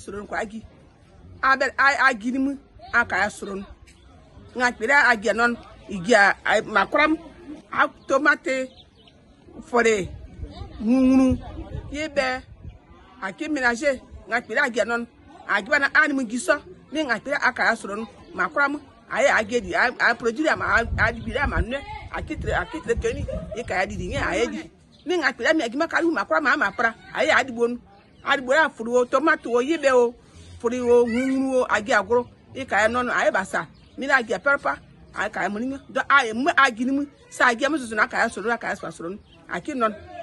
agi soro nkwa agi abel agi ni mu aka ya soro no nga kpere agi non igi makram tomate fore ngunu yebe ake menage nga kpere agi non agi bana ani mu giso ni nga kpere aka ya soro no makram aye agi di a produire ma agi bi ma ne akitre akitre keni e ka ya di ni aye di ni nga kpere mi agi makari makram ma ma pra aye adi bonu arigbore afuriwo tomato yibewo furiwo ŋuŋuwo agi agoro ika ya nɔnɔ aye basa mina agi apɛrɛpa aye ka ya mɔniŋa Do aye mu agi mu. sa agi ya mu susu na aka ya soro aka ya soro aka ya aki nɔnɔ.